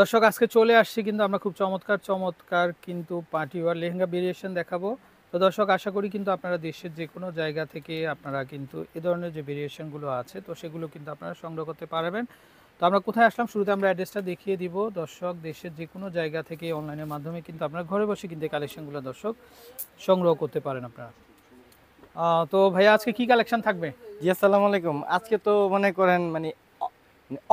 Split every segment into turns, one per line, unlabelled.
দর্শক আজকে চলে আসছি কিন্তু আমরা খুব চমৎকার চমৎকার কিন্তু পার্টি ওয়ার লেহেঙ্গা ভেরিয়েশন দেখাবো তো দর্শক আশা করি কিন্তু আপনারা দেশের যে কোনো জায়গা থেকে আপনারা কিন্তু এ ধরনের যে ভেরিয়েশনগুলো আছে তো সেগুলো কিন্তু আপনারা সংগ্রহ করতে পারবেন তো আমরা কোথায় আসলাম শুরুতে আমরা অ্যাড্রেসটা দেখিয়ে দিব দর্শক দেশের যে কোনো জায়গা থেকে অনলাইনের মাধ্যমে কিন্তু আপনারা ঘরে বসে কিন্তু কালেকশনগুলো দর্শক সংগ্রহ করতে পারেন আপনারা তো
ভাইয়া আজকে কি কালেকশন থাকবে জি আসসালামু আলাইকুম আজকে তো মনে করেন মানে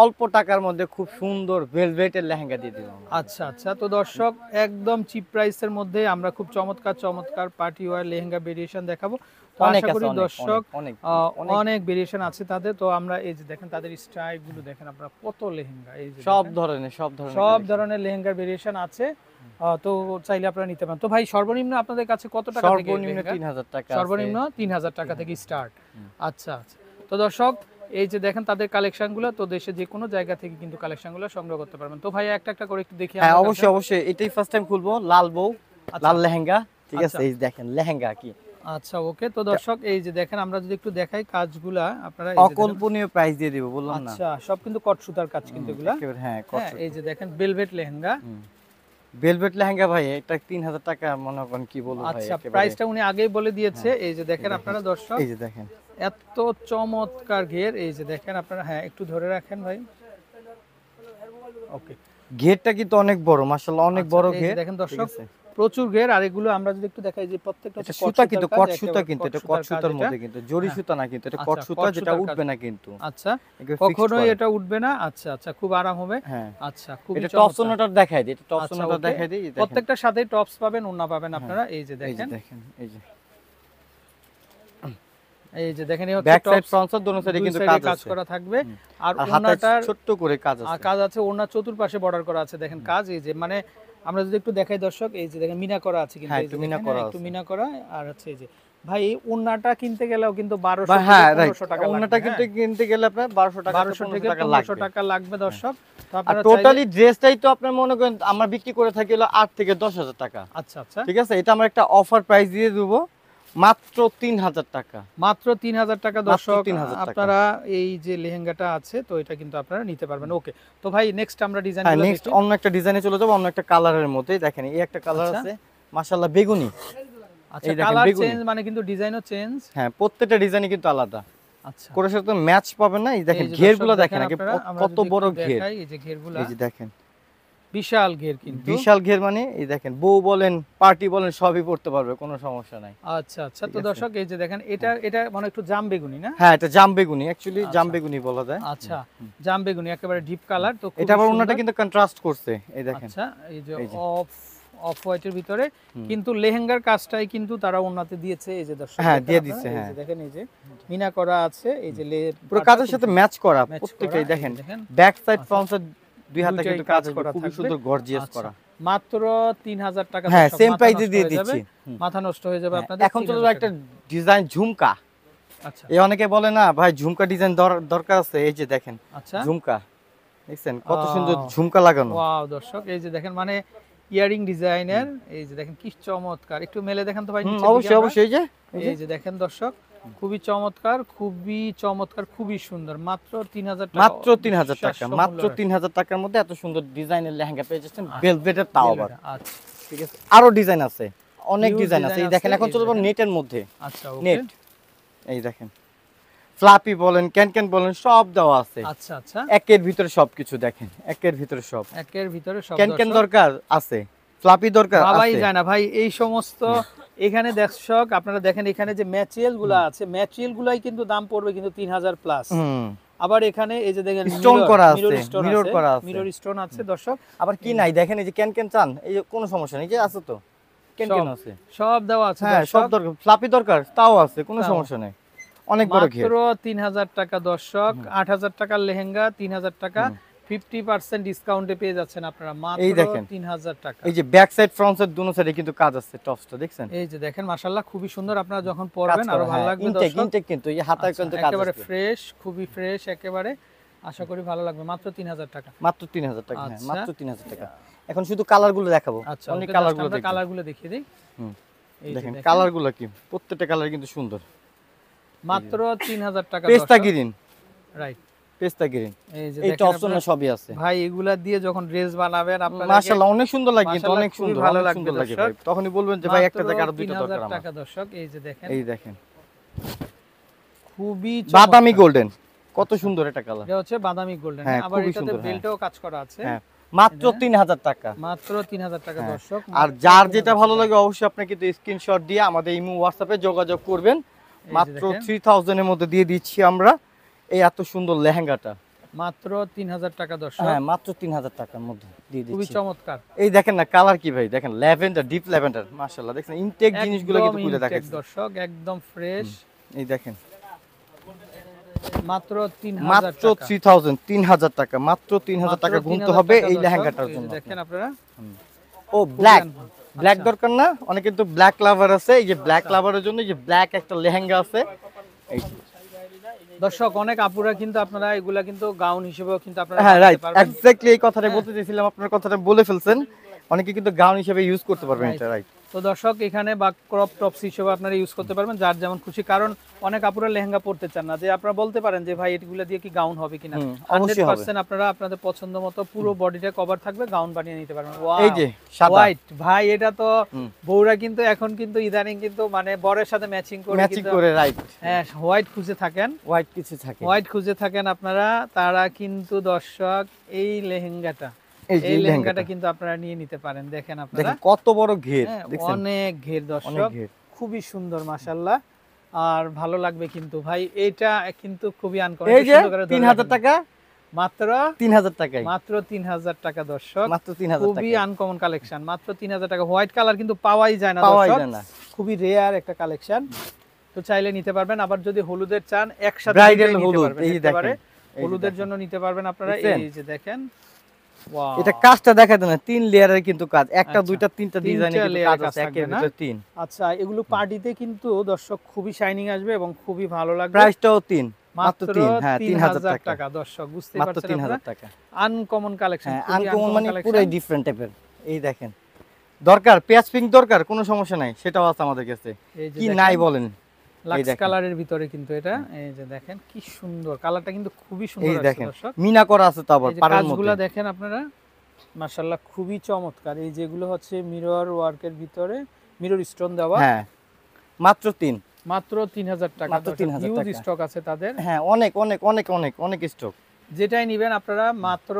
অল্প টাকার মধ্যে খুব সুন্দর ভেলভেটের লেহেঙ্গা দিয়ে দিলাম আচ্ছা আচ্ছা তো দর্শক একদম
চিপ প্রাইসের মধ্যে আমরা খুব চমৎকার চমৎকার পার্টি ওয়ার লেহেঙ্গা ভেরিয়েশন দেখাবো কত লেহেঙ্গা সব সব ধরনের ভেরিয়েশন আছে তো চাইলে আপনারা নিতে পারেন তো ভাই সর্বনিম্ন আপনাদের কাছে কত টাকা সর্বনিম্ন টাকা থেকে স্টার্ট আচ্ছা আচ্ছা তো দর্শক এই যে দেখেন তাদের কালেকশনগুলো তো দেশে যে কোনো জায়গা থেকে কিন্তু কালেকশনগুলো সংগ্রহ করতে পারবেন তো ভাই একটা একটা করে একটু দেখি হ্যাঁ অবশ্যই
অবশ্যই এটাই ফার্স্ট টাইম খুলবো লাল বউ আচ্ছা। লাল লেহেঙ্গা ঠিক আচ্ছা। আছে এই দেখেন লেহেঙ্গা কি
আচ্ছা ওকে তো দর্শক এই যে দেখেন আমরা যদি একটু দেখাই কাজগুলা আপনারা অকল্পনীয়
প্রাইস দিয়ে দিব বললাম না আচ্ছা সব কিন্তু কট সুতার কাজ কিন্তু এগুলা হ্যাঁ কট হ্যাঁ, এই
যে দেখেন ভেলভেট লেহেঙ্গা
ভেলভেট লেহেঙ্গা ভাই এটা 3000 টাকা মনে করেন কি বলবো ভাই আচ্ছা প্রাইসটা
উনি আগেই বলে দিয়েছে হ্যাঁ, এই যে দেখেন আপনারা দর্শক এই যে দেখেন এত চমৎকার ঘের এই যে দেখেন আপনারা হ্যাঁ একটু ধরে রাখেন ভাই ওকে
ঘেরটা কিন্তু অনেক বড় মাশাআল্লাহ অনেক আচ্ছা, বড় ঘের দেখেন দর্শক
প্রচুর ঘের আর এগুলো আমরা যদি একটু দেখাই যে প্রত্যেকটা সুতা কিন্তু কট সুতা কিন্তু এটা কট সুতার মধ্যে কিন্তু জরি হ্যাঁ। সুতা না কিন্তু এটা আচ্ছা, কট সুতা যেটা উঠবে না
কিন্তু আচ্ছা কখনোই এটা
উঠবে না আচ্ছা আচ্ছা খুব আরাম হবে হ্যাঁ। আচ্ছা খুব এটা টপস সোনাটা দেখাই দিই এটা টপস সোনাটা আচ্ছা, দেখাই দিই প্রত্যেকটার সাথে টপস পাবেন ওন্না পাবেন হ্যাঁ। আপনারা এই যে দেখেন এই যে
দেখেন এই যে
এই যে দেখেন এই হচ্ছে দোনো সাইডে কিন্তু কাজ করা থাকবে আর ওনাটার ছোট
করে কাজ আছে কাজ
আছে চতুর্পাশে বর্ডার করা আছে দেখেন কাজ এই যে মানে আমরা যদি একটু দেখাই দর্শক এই যে দেখেন মিনা করা আছে কিন্তু হ্যাঁ, একটু মিনা করা হ্যাঁ, একটু মিনা করা আর এই যে ভাই কিনতে গেলেও কিন্তু 1200 হ্যাঁ, টাকা ওন্নাটা
কিনতে গেলে আপনার 1200 টাকা 1200 টাকা লাগবে দর্শক টোটালি ড্রেসটাই তো আপনি মনে করেন আমরা বিক্রি করে থাকি হলো থেকে থেকে হাজার টাকা আচ্ছা আচ্ছা ঠিক আছে এটা আমরা একটা অফার প্রাইস দিয়ে দেবো মাত্র তিন হাজার টাকা
মাত্র তিন হাজার টাকা দর্শক আপনারা এই যে লেহেঙ্গাটা আছে তো এটা কিন্তু আপনারা নিতে পারবেন ওকে তো ভাই নেক্সট আমরা ডিজাইন হ্যাঁ, অন্য
একটা ডিজাইনে চলে যাবো অন্য একটা কালারের মধ্যে দেখেন এই একটা কালার আচ্ছা। আছে মাশাল্লাহ বেগুনি আচ্ছা কালার চেঞ্জ
মানে কিন্তু চেঞ্জ
হ্যাঁ প্রত্যেকটা কিন্তু আলাদা আচ্ছা কোরের সাথে ম্যাচ পাবেন দেখেন দেখেন কত বড় ঘের এই যে দেখেন বিশাল ঘের কিন্তু বিশাল ঘের মানে এই দেখেন বউ বলেন পার্টি বলেন সবই পড়তে পারবে কোনো সমস্যা নাই
আচ্ছা আচ্ছা তো দর্শক এই যে দেখেন এটা এটা মানে একটু জাম বেগুনি না হ্যাঁ এটা
জাম বেগুনি অ্যাকচুয়ালি আচ্ছা। জাম বেগুনি বলা যায় আচ্ছা
জাম বেগুনি একেবারে ডিপ কালার তো এটা আবার ওনাটা
কিন্তু কন্ট্রাস্ট করছে এই দেখেন আচ্ছা
এই যে অফ অফ হোয়াইটের ভিতরে কিন্তু লেহেঙ্গার কাজটাই কিন্তু তারা ওনাতে দিয়েছে এই যে দর্শক হ্যাঁ দিয়ে দিচ্ছে হ্যাঁ দেখেন এই যে মিনা করা আছে এই যে পুরো কাজের সাথে ম্যাচ করা প্রত্যেকটাই দেখেন
ব্যাক সাইড ফ্রন্ট সাইড ঝুমকা দেখছেন কত সুন্দর ঝুমকা লাগানো
দর্শক এই যে দেখেন মানে ইয়ারিং ডিজাইনের এই যে দেখেন কি চমৎকার একটু মেলে দেখেন তো ভাই অবশ্যই অবশ্যই এই যে দেখেন দর্শক খুবই চমৎকার খুবই চমৎকার খুবই সুন্দর মাত্র তিন হাজার মাত্র তিন হাজার টাকা মাত্র তিন
হাজার টাকার মধ্যে এত সুন্দর ডিজাইনের লেহেঙ্গা পেয়ে যাচ্ছেন বেলভেটের তাও আবার ঠিক আছে আরো ডিজাইন আছে অনেক ডিজাইন আছে এই দেখেন এখন চলে যাবো নেটের মধ্যে আচ্ছা নেট এই দেখেন ফ্লাপি বলেন ক্যান ক্যান বলেন সব দেওয়া আছে আচ্ছা আচ্ছা একের ভিতরে সবকিছু দেখেন একের ভিতরে সব
একের ভিতরে সব ক্যান ক্যান দরকার
আছে ফ্লাপি দরকার ভাবাই যায় না
ভাই এই সমস্ত এখানে দর্শক আপনারা দেখেন এখানে যে ম্যাটেরিয়াল গুলো আছে ম্যাটেরিয়াল গুলাই কিন্তু দাম পড়বে কিন্তু তিন হাজার প্লাস আবার এখানে এই যে দেখেন স্টোন করা আছে মিরর করা আছে মিরর
স্টোন আছে দর্শক আবার কি নাই দেখেন এই যে ক্যান ক্যান চান এই কোনো সমস্যা নেই যে আছে তো ক্যান ক্যান আছে
সব দেওয়া আছে হ্যাঁ সব দরকার
ফ্লাপি দরকার তাও আছে কোনো সমস্যা নেই অনেক বড় কি মাত্র
3000 টাকা দর্শক 8000 টাকার লেহেঙ্গা 3000 টাকা 50% ডিসকাউন্টে পেয়ে যাচ্ছেন আপনারা মাত্র 3000 টাকা এই
যে ব্যাক সাইড ফ্রন্ট সাইড সাইডে কিন্তু কাজ আছে টপসটা দেখছেন
এই যে দেখেন মাশাআল্লাহ খুবই সুন্দর আপনারা যখন পরবেন আরো ভালো হ্যাঁ, লাগবে দর্শক ইনটেক কিন্তু এই আচ্ছা, কিন্তু কাজ একেবারে ফ্রেশ খুবই ফ্রেশ একেবারে আশা করি ভালো লাগবে মাত্র 3000 টাকা মাত্র 3000 টাকা হ্যাঁ মাত্র 3000 আচ্ছা। টাকা
এখন শুধু কালারগুলো দেখাবো আচ্ছা, অনেক কালারগুলো দেখি
কালারগুলো দেখিয়ে দেই দেখেন কালারগুলো
কি প্রত্যেকটা কালার কিন্তু সুন্দর মাত্র 3000 টাকা পেস্তা গ্রিন রাইট পেস্তা গ্রিন সবই আছে
ভাই এগুলা দিয়ে যখন ড্রেস বানাবেন মাশাআল্লাহ অনেক সুন্দর লাগে অনেক সুন্দর ভালো লাগবে তখনই
বলবেন যে ভাই একটা জায়গা আর দরকার আমার টাকা
দর্শক এই যে দেখেন এই
দেখেন খুবই বাদামি গোল্ডেন কত সুন্দর এটা কালার এটা
হচ্ছে বাদামি গোল্ডেন হ্যাঁ, আবার এটাতে বেল্টেও হ্যাঁ। কাজ করা আছে হ্যাঁ, মাত্র তিন
হাজার টাকা মাত্র তিন হাজার টাকা দর্শক আর যার যেটা ভালো লাগে অবশ্যই আপনি কিন্তু স্ক্রিনশট দিয়ে আমাদের ইমো হোয়াটসঅ্যাপে যোগাযোগ করবেন মাত্র থ্রি এর মধ্যে দিয়ে দিচ্ছি আমরা এই এত সুন্দর লেহেঙ্গাটা
মাত্র তিন হাজার টাকা দর্শক হ্যাঁ
মাত্র তিন হাজার টাকার মধ্যে খুবই চমৎকার এই দেখেন না কালার কি ভাই দেখেন ল্যাভেন্ডার ডিপ ল্যাভেন্ডার মাশাল্লাহ দেখেন ইনটেক জিনিসগুলো কিন্তু খুলে থাকে
দর্শক একদম ফ্রেশ এই দেখেন মাত্র মাত্র থ্রি
থাউজেন্ড তিন হাজার টাকা মাত্র তিন হাজার টাকা গুনতে হবে এই লেহেঙ্গাটার জন্য দেখেন আপনারা ও ব্ল্যাক আচ্ছা। ব্ল্যাক দরকার না অনেকে তো ব্ল্যাক লাভার আছে এই যে ব্ল্যাক আচ্ছা। লাভারের জন্য যে ব্ল্যাক একটা লেহেঙ্গা আছে এই দর্শক অনেক আপুরা কিন্তু আপনারা এগুলা কিন্তু গাউন হিসেবেও কিন্তু আপনারা হ্যাঁ রাইট এক্স্যাক্টলি এই কথাটা হ্যাঁ। বলতে চাইছিলাম আপনার কথাটা বলে ফেলছেন অনেকে কিন্তু গাউন হিসেবে ইউজ করতে পারবেন এটা রাইট
তো দর্শক এখানে বা ক্রপ টপস হিসেবে আপনারা ইউজ করতে পারবেন যার যেমন খুশি কারণ অনেক আপুরা লেহেঙ্গা পড়তে চান না যে আপনারা বলতে পারেন যে ভাই এগুলো দিয়ে কি গাউন হবে কিনা হান্ড্রেড পার্সেন্ট আপনারা আপনাদের পছন্দ মতো পুরো বডিটা কভার থাকবে গাউন বানিয়ে নিতে পারবেন হোয়াইট ভাই এটা তো বৌরা কিন্তু এখন কিন্তু ইদানিং কিন্তু মানে বরের সাথে ম্যাচিং করে ম্যাচিং করে রাইট হ্যাঁ হোয়াইট খুঁজে থাকেন হোয়াইট কিছু থাকে হোয়াইট খুঁজে থাকেন আপনারা তারা কিন্তু দর্শক এই লেহেঙ্গাটা এই লেহেঙ্গাটা কিন্তু আপনারা নিয়ে নিতে পারেন দেখেন আপনারা
কত বড় ঘের হ্যাঁ, অনেক ঘের দর্শক
খুবই সুন্দর আর ভালো লাগবে কিন্তু ভাই এটা কিন্তু খুবই আনকমন
টাকা মাত্র
টাকা দর্শক মাত্র খুবই আনকমন কালেকশন মাত্র টাকা হোয়াইট কালার কিন্তু পাওয়াই যায় না খুবই রেয়ার একটা কালেকশন তো চাইলে নিতে পারবেন আবার যদি হলুদের চান একসাথে হলুদ হলুদের জন্য নিতে পারবেন আপনারা এই যে দেখেন এটা
কাজটা দেখা দেন তিন লেয়ারের কিন্তু কাজ একটা আচ্ছা। দুইটা তিনটা ডিজাইনে কাজ আছে একের ভিতরে তিন
আচ্ছা এগুলো পার্টিতে কিন্তু দর্শক খুবই শাইনিং আসবে এবং খুবই ভালো লাগবে প্রাইসটাও তিন মাত্র হ্যাঁ 3000 টাকা দর্শক বুঝতে পারছেন মাত্র 3000 টাকা আনকমন কালেকশন আনকমন মানে পুরো
টাইপের এই দেখেন দরকার পেঁয়াজ দরকার কোনো সমস্যা নাই সেটাও আছে আমাদের কাছে কি নাই বলেন
যেটাই নিবেন আপনারা মিরর স্টোন দেওয়া হ্যাঁ, মাত্র তিন মাত্র টাকা
আছে তাদের হ্যাঁ অনেক অনেক অনেক অনেক অনেক স্টক
যেটাই আপনারা মাত্র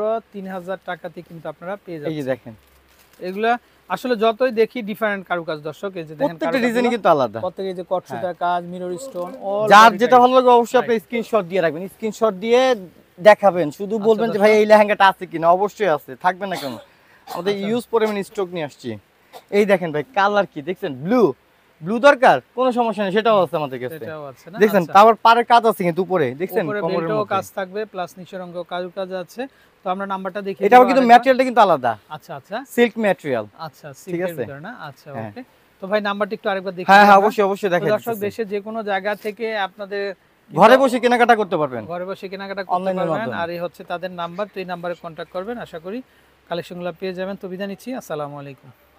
টাকাতে কিন্তু আপনারা পেয়ে যাবেন দেখেন এগুলা আসলে যতই দেখি ডিফারেন্ট কারুকাজ দর্শক এই যে দেখেন প্রত্যেকটা ডিজাইন কিন্তু আলাদা প্রত্যেক এই যে কটসুতা হ্যাঁ। কাজ মিরর স্টোন যার যেটা
ভালো লাগে অবশ্যই আপনি স্ক্রিনশট দিয়ে রাখবেন স্ক্রিনশট দিয়ে দেখাবেন শুধু আচ্ছা, বলবেন যে ভাই এই লেহেঙ্গাটা আছে কিনা অবশ্যই আছে থাকবে না কেন আমাদের ইউজ আচ্ছা। পরে পরিমাণ স্টক নিয়ে আসছি এই দেখেন ভাই কালার কি দেখছেন ব্লু ব্লু দরকার কোনো সমস্যা নেই সেটাও আছে আমাদের কাছে সেটাও আছে না দেখেন আচ্ছা। তারপর কাজ আছে কিন্তু উপরে কোমরের মধ্যে
কাজ থাকবে প্লাস নিচের অঙ্গ কাজ আছে তো আমরা নাম্বারটা দেখি কিন্তু ম্যাটেরিয়ালটা
কিন্তু আলাদা আচ্ছা আচ্ছা সিল্ক ম্যাটেরিয়াল আচ্ছা ঠিক আছে আচ্ছা ওকে হ্যাঁ।
তো ভাই নাম্বারটা একটু আরেকবার দেখি হ্যাঁ হ্যাঁ অবশ্যই অবশ্যই দেখেন দর্শক দেশে যে কোনো জায়গা থেকে আপনাদের ঘরে বসে কেনাকাটা করতে পারবেন ঘরে বসে কেনাকাটা করতে পারবেন আর এই হচ্ছে তাদের নাম্বার তো এই নাম্বারে কন্ট্যাক্ট করবেন আশা করি কালেকশনগুলো পেয়ে যাবেন তো বিদায় নিচ্ছি আসসালামু আলাইকুম